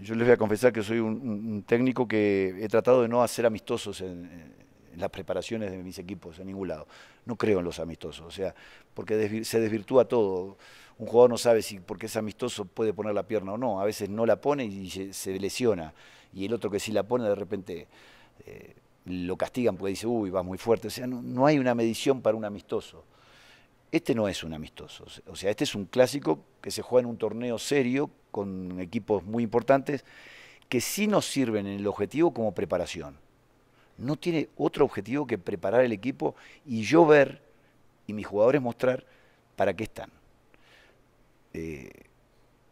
yo les voy a confesar que soy un, técnico que he tratado de no hacer amistosos en, las preparaciones de mis equipos, en ningún lado. No creo en los amistosos, o sea, porque se desvirtúa todo. Un jugador no sabe si porque es amistoso puede poner la pierna o no. A veces no la pone y se, lesiona. Y el otro que sí la pone de repente eh, lo castigan porque dice, uy, vas muy fuerte. O sea, no, no hay una medición para un amistoso. Este no es un amistoso. O sea, este es un clásico que se juega en un torneo serio con equipos muy importantes, que sí nos sirven en el objetivo como preparación. No tiene otro objetivo que preparar el equipo y yo ver y mis jugadores mostrar para qué están. Eh,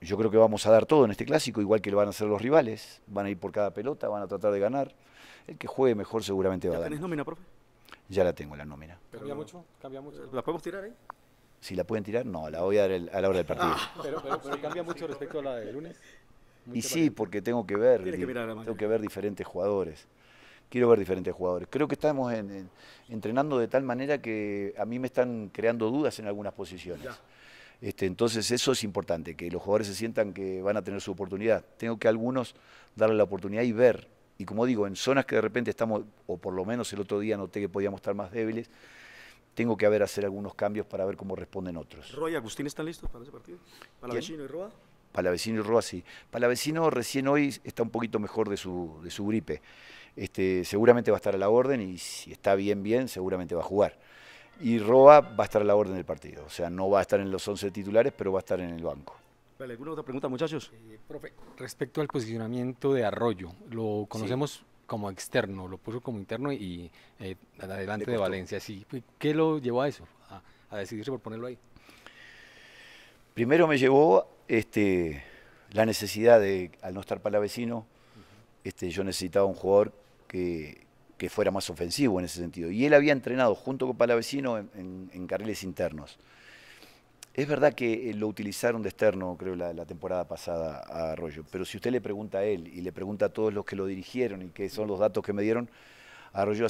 yo creo que vamos a dar todo en este clásico, igual que lo van a hacer los rivales. Van a ir por cada pelota, van a tratar de ganar. El que juegue mejor seguramente va a ganar. ¿Tienes nómina, profe? Ya la tengo, la nómina. ¿Cambia mucho? ¿La podemos tirar ahí? Si la pueden tirar, no, la voy a dar a la hora del partido. Ah. pero, cambia mucho respecto a la del lunes. y sí, porque tengo que ver, tengo que ver diferentes jugadores. Quiero ver diferentes jugadores. Creo que estamos entrenando de tal manera que a mí me están creando dudas en algunas posiciones. Este, entonces eso es importante, que los jugadores se sientan que van a tener su oportunidad. Tengo que a algunos darle la oportunidad y ver. Y como digo, en zonas que de repente estamos, o por lo menos el otro día noté que podíamos estar más débiles, tengo que haber hacer algunos cambios para ver cómo responden otros. ¿Roy y Agustín están listos para ese partido? ¿Palavecino y Roa? Palavecino y Roa sí. Palavecino recién hoy está un poquito mejor de su, de su gripe. Este, seguramente va a estar a la orden y si está bien, bien, seguramente va a jugar. Y Roa va a estar a la orden del partido. O sea, no va a estar en los 11 titulares, pero va a estar en el banco. ¿Alguna otra pregunta, muchachos? Eh, profe, respecto al posicionamiento de Arroyo, lo conocemos como externo, lo puso como interno y eh, adelante de, Valencia. Sí, ¿Qué lo llevó a eso, a, decidirse por ponerlo ahí? Primero me llevó este, la necesidad de, al no estar Palavecino, este, yo necesitaba un jugador que, que, fuera más ofensivo en ese sentido. Y él había entrenado junto con Palavecino en carriles internos. Es verdad que eh, lo utilizaron de externo, creo, la, temporada pasada a Arroyo, pero si usted le pregunta a él y le pregunta a todos los que lo dirigieron y que son los datos que me dieron, Arroyo